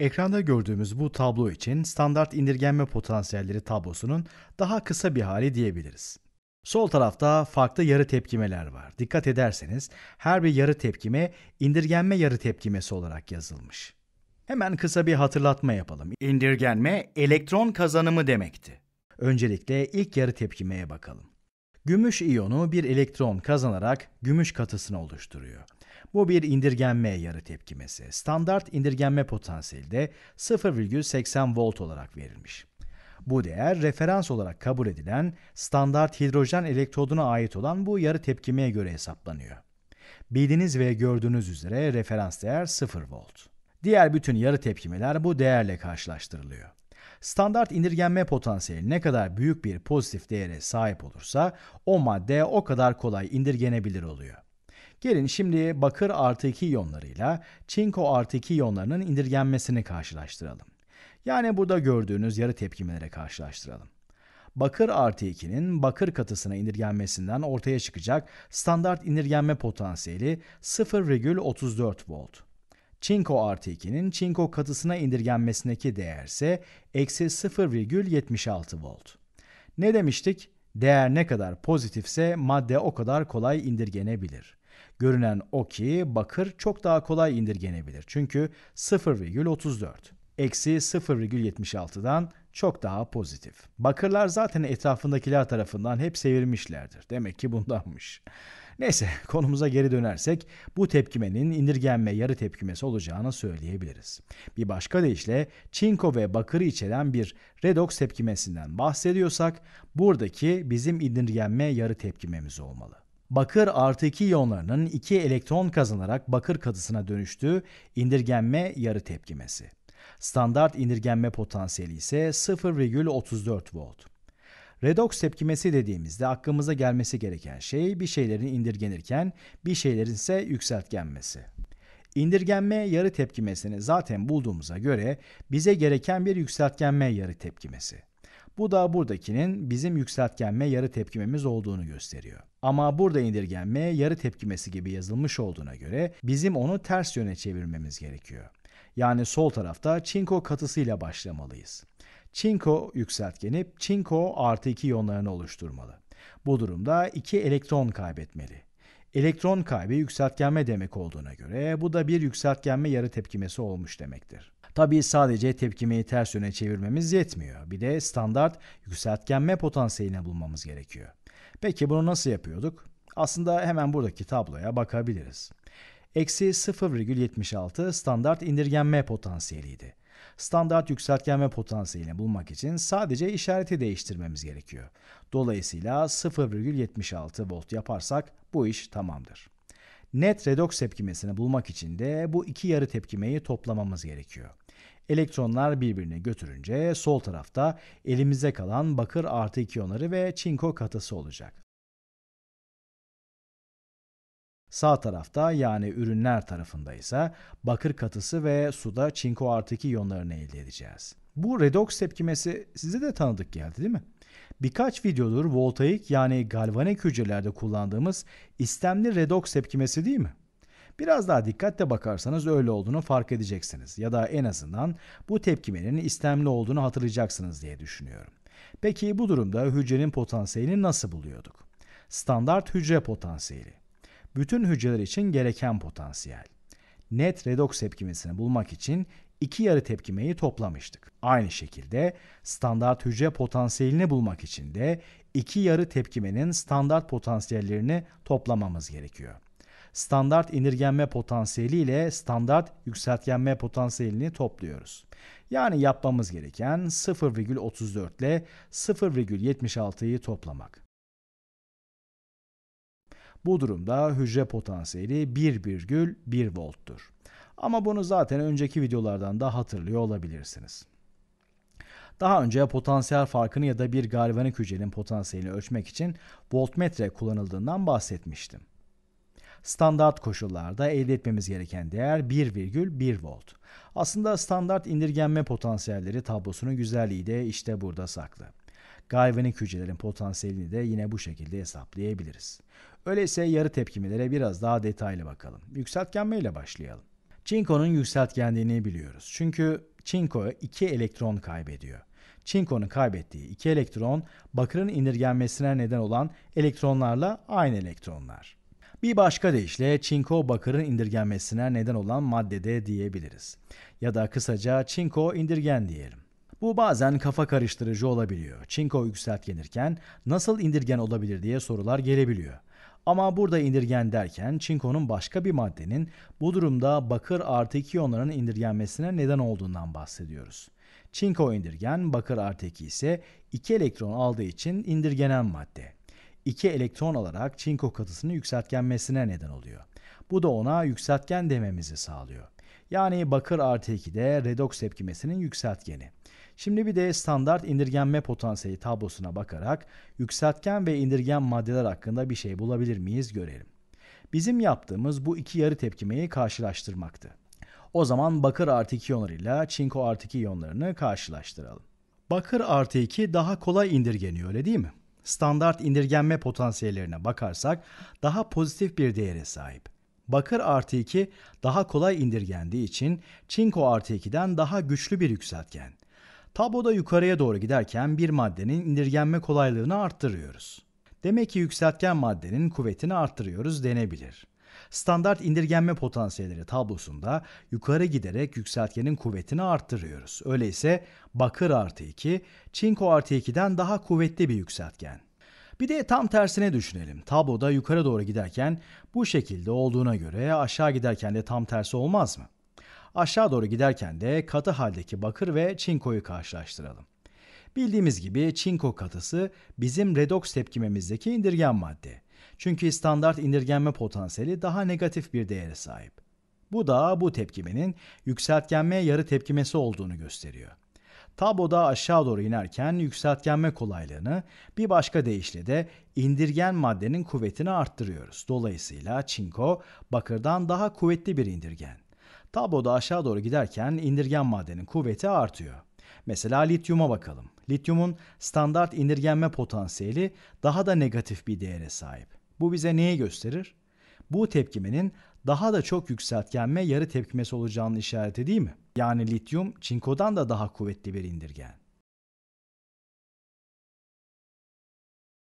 Ekranda gördüğümüz bu tablo için standart indirgenme potansiyelleri tablosunun daha kısa bir hali diyebiliriz. Sol tarafta farklı yarı tepkimeler var. Dikkat ederseniz her bir yarı tepkime indirgenme yarı tepkimesi olarak yazılmış. Hemen kısa bir hatırlatma yapalım. İndirgenme elektron kazanımı demekti. Öncelikle ilk yarı tepkimeye bakalım. Gümüş iyonu bir elektron kazanarak gümüş katısını oluşturuyor. Bu bir indirgenme yarı tepkimesi. Standart indirgenme potansiyeli de 0,80 volt olarak verilmiş. Bu değer referans olarak kabul edilen standart hidrojen elektroduna ait olan bu yarı tepkimeye göre hesaplanıyor. Bildiğiniz ve gördüğünüz üzere referans değer 0 volt. Diğer bütün yarı tepkimeler bu değerle karşılaştırılıyor. Standart indirgenme potansiyeli ne kadar büyük bir pozitif değere sahip olursa o madde o kadar kolay indirgenebilir oluyor. Gelin şimdi bakır artı 2 iyonlarıyla çinko artı 2 iyonlarının indirgenmesini karşılaştıralım. Yani burada gördüğünüz yarı tepkimelere karşılaştıralım. Bakır artı 2'nin bakır katısına indirgenmesinden ortaya çıkacak standart indirgenme potansiyeli 0,34 volt. Çinko artı 2'nin çinko katısına indirgenmesindeki değer ise eksi 0,76 volt. Ne demiştik? Değer ne kadar pozitifse madde o kadar kolay indirgenebilir. Görünen o ki bakır çok daha kolay indirgenebilir. Çünkü 0,34 eksi 0,76'dan çok daha pozitif. Bakırlar zaten etrafındakiler tarafından hep sevilmişlerdir. Demek ki bundanmış. Neyse konumuza geri dönersek bu tepkimenin indirgenme yarı tepkimesi olacağını söyleyebiliriz. Bir başka deyişle çinko ve bakırı içeren bir redoks tepkimesinden bahsediyorsak buradaki bizim indirgenme yarı tepkimemiz olmalı. Bakır artı 2 iyonlarının 2 elektron kazanarak bakır katısına dönüştüğü indirgenme yarı tepkimesi. Standart indirgenme potansiyeli ise 0,34 volt. Redoks tepkimesi dediğimizde aklımıza gelmesi gereken şey bir şeylerin indirgenirken bir şeylerin ise yükseltgenmesi. İndirgenme yarı tepkimesini zaten bulduğumuza göre bize gereken bir yükseltgenme yarı tepkimesi. Bu da buradakinin bizim yükseltgenme yarı tepkimemiz olduğunu gösteriyor. Ama burada indirgenme yarı tepkimesi gibi yazılmış olduğuna göre bizim onu ters yöne çevirmemiz gerekiyor. Yani sol tarafta çinko katısıyla başlamalıyız. Çinko yükseltgeni çinko artı 2 yonlarını oluşturmalı. Bu durumda 2 elektron kaybetmeli. Elektron kaybı yükseltgenme demek olduğuna göre bu da bir yükseltgenme yarı tepkimesi olmuş demektir. Tabii sadece tepkimeyi ters yöne çevirmemiz yetmiyor. Bir de standart yükseltgenme potansiyelini bulmamız gerekiyor. Peki bunu nasıl yapıyorduk? Aslında hemen buradaki tabloya bakabiliriz. Eksi 0,76 standart indirgenme potansiyeliydi. Standart yükseltgenme potansiyelini bulmak için sadece işareti değiştirmemiz gerekiyor. Dolayısıyla 0,76 volt yaparsak bu iş tamamdır. Net redoks tepkimesini bulmak için de bu iki yarı tepkimeyi toplamamız gerekiyor. Elektronlar birbirine götürünce sol tarafta elimize kalan bakır artı ikiyonları ve çinko katası olacak. Sağ tarafta yani ürünler tarafında ise bakır katısı ve suda çinko artı iki iyonlarını elde edeceğiz. Bu redoks tepkimesi size de tanıdık geldi değil mi? Birkaç videodur voltaik yani galvanik hücrelerde kullandığımız istemli redoks tepkimesi değil mi? Biraz daha dikkatle bakarsanız öyle olduğunu fark edeceksiniz ya da en azından bu tepkimenin istemli olduğunu hatırlayacaksınız diye düşünüyorum. Peki bu durumda hücrenin potansiyelini nasıl buluyorduk? Standart hücre potansiyeli. Bütün hücreler için gereken potansiyel. Net redoks tepkimesini bulmak için iki yarı tepkimeyi toplamıştık. Aynı şekilde standart hücre potansiyelini bulmak için de iki yarı tepkimenin standart potansiyellerini toplamamız gerekiyor standart inirgenme potansiyeli ile standart yükseltgenme potansiyelini topluyoruz. Yani yapmamız gereken 0,34 ile 0,76'yı toplamak. Bu durumda hücre potansiyeli 1,1 volttur. Ama bunu zaten önceki videolardan da hatırlıyor olabilirsiniz. Daha önce potansiyel farkını ya da bir galvanik hücrenin potansiyelini ölçmek için voltmetre kullanıldığından bahsetmiştim. Standart koşullarda elde etmemiz gereken değer 1,1 volt. Aslında standart indirgenme potansiyelleri tablosunun güzelliği de işte burada saklı. Galvanik hücrelerin potansiyelini de yine bu şekilde hesaplayabiliriz. Öyleyse yarı tepkimelere biraz daha detaylı bakalım. Yükseltgenme ile başlayalım. Çinko'nun yükseltgenliğini biliyoruz. Çünkü çinko 2 elektron kaybediyor. Çinko'nun kaybettiği 2 elektron bakırın indirgenmesine neden olan elektronlarla aynı elektronlar. Bir başka deyişle çinko bakırın indirgenmesine neden olan maddede diyebiliriz. Ya da kısaca çinko indirgen diyelim. Bu bazen kafa karıştırıcı olabiliyor. Çinko yükseltgenirken nasıl indirgen olabilir diye sorular gelebiliyor. Ama burada indirgen derken çinkonun başka bir maddenin bu durumda bakır artı 2 iyonlarının indirgenmesine neden olduğundan bahsediyoruz. Çinko indirgen, bakır artı 2 ise iki elektron aldığı için indirgenen madde. 2 elektron alarak çinko katısını yükseltgenmesine neden oluyor. Bu da ona yükseltgen dememizi sağlıyor. Yani bakır artı 2'de redoks tepkimesinin yükseltgeni. Şimdi bir de standart indirgenme potansiyeli tablosuna bakarak yükseltgen ve indirgen maddeler hakkında bir şey bulabilir miyiz görelim. Bizim yaptığımız bu iki yarı tepkimeyi karşılaştırmaktı. O zaman bakır artı 2 iyonlarıyla çinko artı 2 iyonlarını karşılaştıralım. Bakır artı 2 daha kolay indirgeniyor öyle değil mi? standart indirgenme potansiyellerine bakarsak daha pozitif bir değere sahip. Bakır artı 2 daha kolay indirgendiği için çinko artı 2'den daha güçlü bir yükseltgen. Tabloda yukarıya doğru giderken bir maddenin indirgenme kolaylığını arttırıyoruz. Demek ki yükseltgen maddenin kuvvetini arttırıyoruz denebilir. Standart indirgenme potansiyelleri tablosunda yukarı giderek yükseltgenin kuvvetini arttırıyoruz. Öyleyse bakır artı 2, çinko artı 2'den daha kuvvetli bir yükseltgen. Bir de tam tersine düşünelim. Tabloda yukarı doğru giderken bu şekilde olduğuna göre aşağı giderken de tam tersi olmaz mı? Aşağı doğru giderken de katı haldeki bakır ve çinkoyu karşılaştıralım. Bildiğimiz gibi çinko katısı bizim redoks tepkimemizdeki indirgen madde. Çünkü standart indirgenme potansiyeli daha negatif bir değere sahip. Bu da bu tepkimenin yükseltgenme yarı tepkimesi olduğunu gösteriyor. Taboda aşağı doğru inerken yükseltgenme kolaylığını bir başka deyişle de indirgen maddenin kuvvetini arttırıyoruz. Dolayısıyla çinko bakırdan daha kuvvetli bir indirgen. Taboda aşağı doğru giderken indirgen maddenin kuvveti artıyor. Mesela lityuma bakalım. Lityumun standart indirgenme potansiyeli daha da negatif bir değere sahip. Bu bize neyi gösterir? Bu tepkimenin daha da çok yükseltgenme yarı tepkimesi olacağının işareti değil mi? Yani lityum çinkodan da daha kuvvetli bir indirgen.